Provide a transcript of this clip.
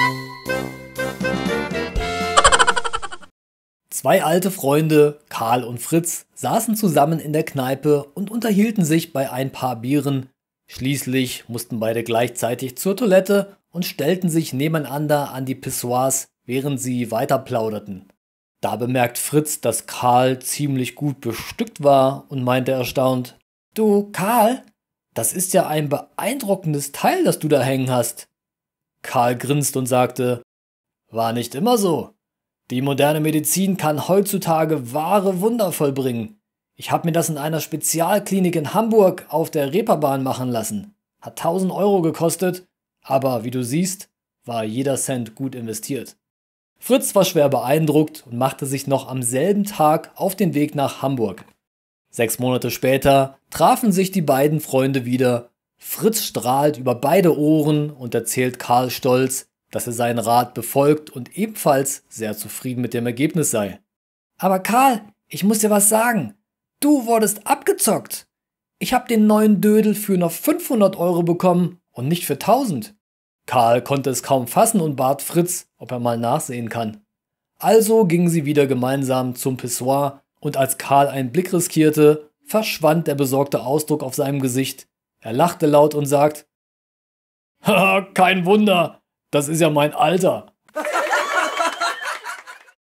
Zwei alte Freunde, Karl und Fritz, saßen zusammen in der Kneipe und unterhielten sich bei ein paar Bieren. Schließlich mussten beide gleichzeitig zur Toilette und stellten sich nebeneinander an die Pissoirs, während sie weiter plauderten. Da bemerkt Fritz, dass Karl ziemlich gut bestückt war und meinte erstaunt: Du, Karl, das ist ja ein beeindruckendes Teil, das du da hängen hast. Karl grinst und sagte, war nicht immer so. Die moderne Medizin kann heutzutage wahre Wunder vollbringen. Ich habe mir das in einer Spezialklinik in Hamburg auf der Reeperbahn machen lassen. Hat 1000 Euro gekostet, aber wie du siehst, war jeder Cent gut investiert. Fritz war schwer beeindruckt und machte sich noch am selben Tag auf den Weg nach Hamburg. Sechs Monate später trafen sich die beiden Freunde wieder Fritz strahlt über beide Ohren und erzählt Karl stolz, dass er seinen Rat befolgt und ebenfalls sehr zufrieden mit dem Ergebnis sei. Aber Karl, ich muss dir was sagen. Du wurdest abgezockt. Ich hab den neuen Dödel für noch 500 Euro bekommen und nicht für 1000. Karl konnte es kaum fassen und bat Fritz, ob er mal nachsehen kann. Also gingen sie wieder gemeinsam zum Pissoir und als Karl einen Blick riskierte, verschwand der besorgte Ausdruck auf seinem Gesicht er lachte laut und sagt, Haha, kein Wunder, das ist ja mein Alter.